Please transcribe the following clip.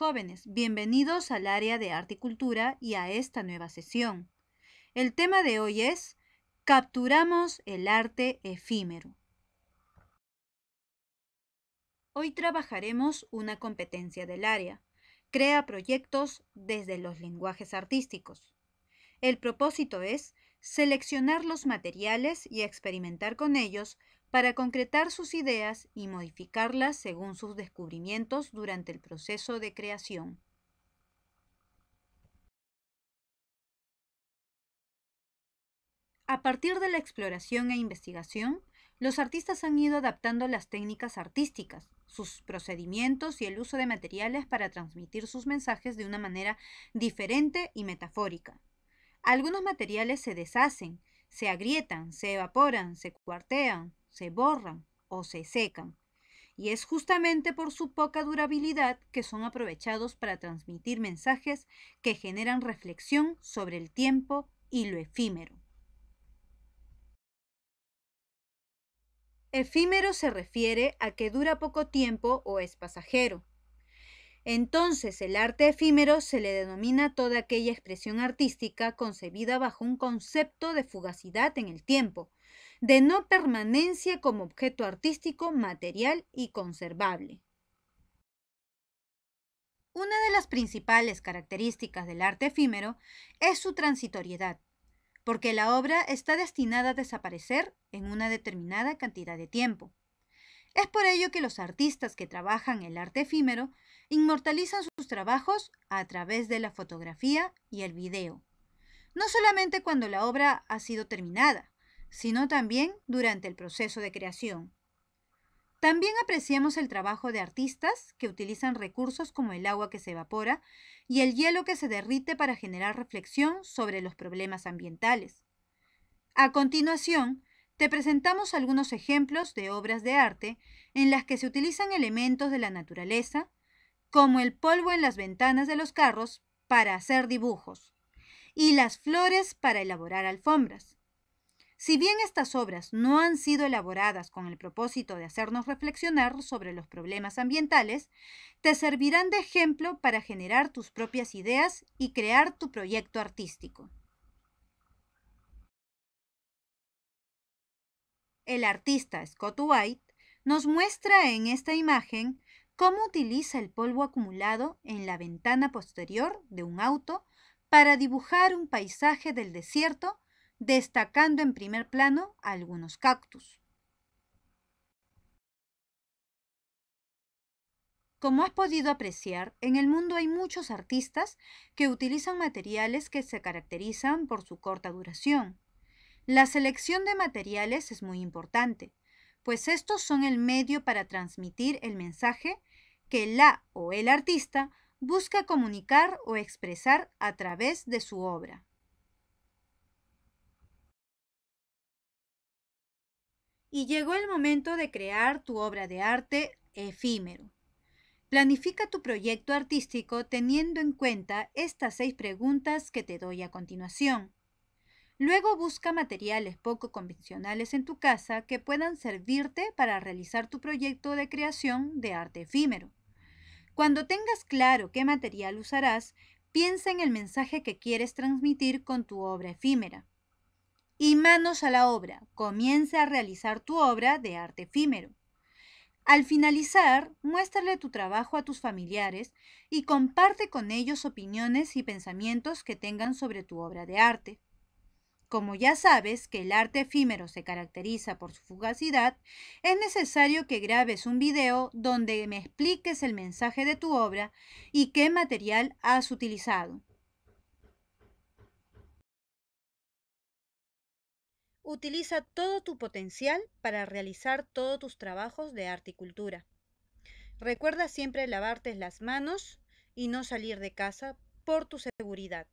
Jóvenes, bienvenidos al área de arte y cultura y a esta nueva sesión. El tema de hoy es Capturamos el arte efímero. Hoy trabajaremos una competencia del área. Crea proyectos desde los lenguajes artísticos. El propósito es seleccionar los materiales y experimentar con ellos para concretar sus ideas y modificarlas según sus descubrimientos durante el proceso de creación. A partir de la exploración e investigación, los artistas han ido adaptando las técnicas artísticas, sus procedimientos y el uso de materiales para transmitir sus mensajes de una manera diferente y metafórica. Algunos materiales se deshacen, se agrietan, se evaporan, se cuartean, se borran o se secan. Y es justamente por su poca durabilidad que son aprovechados para transmitir mensajes que generan reflexión sobre el tiempo y lo efímero. Efímero se refiere a que dura poco tiempo o es pasajero. Entonces, el arte efímero se le denomina toda aquella expresión artística concebida bajo un concepto de fugacidad en el tiempo, de no permanencia como objeto artístico, material y conservable. Una de las principales características del arte efímero es su transitoriedad, porque la obra está destinada a desaparecer en una determinada cantidad de tiempo. Es por ello que los artistas que trabajan el arte efímero inmortalizan sus trabajos a través de la fotografía y el video, no solamente cuando la obra ha sido terminada, sino también durante el proceso de creación. También apreciamos el trabajo de artistas que utilizan recursos como el agua que se evapora y el hielo que se derrite para generar reflexión sobre los problemas ambientales. A continuación, te presentamos algunos ejemplos de obras de arte en las que se utilizan elementos de la naturaleza, como el polvo en las ventanas de los carros para hacer dibujos y las flores para elaborar alfombras. Si bien estas obras no han sido elaboradas con el propósito de hacernos reflexionar sobre los problemas ambientales, te servirán de ejemplo para generar tus propias ideas y crear tu proyecto artístico. El artista Scott White nos muestra en esta imagen cómo utiliza el polvo acumulado en la ventana posterior de un auto para dibujar un paisaje del desierto destacando en primer plano algunos cactus. Como has podido apreciar, en el mundo hay muchos artistas que utilizan materiales que se caracterizan por su corta duración. La selección de materiales es muy importante, pues estos son el medio para transmitir el mensaje que la o el artista busca comunicar o expresar a través de su obra. y llegó el momento de crear tu obra de arte efímero. Planifica tu proyecto artístico teniendo en cuenta estas seis preguntas que te doy a continuación. Luego busca materiales poco convencionales en tu casa que puedan servirte para realizar tu proyecto de creación de arte efímero. Cuando tengas claro qué material usarás, piensa en el mensaje que quieres transmitir con tu obra efímera y manos a la obra, comienza a realizar tu obra de arte efímero. Al finalizar, muéstrale tu trabajo a tus familiares y comparte con ellos opiniones y pensamientos que tengan sobre tu obra de arte. Como ya sabes que el arte efímero se caracteriza por su fugacidad, es necesario que grabes un video donde me expliques el mensaje de tu obra y qué material has utilizado. Utiliza todo tu potencial para realizar todos tus trabajos de arte Recuerda siempre lavarte las manos y no salir de casa por tu seguridad.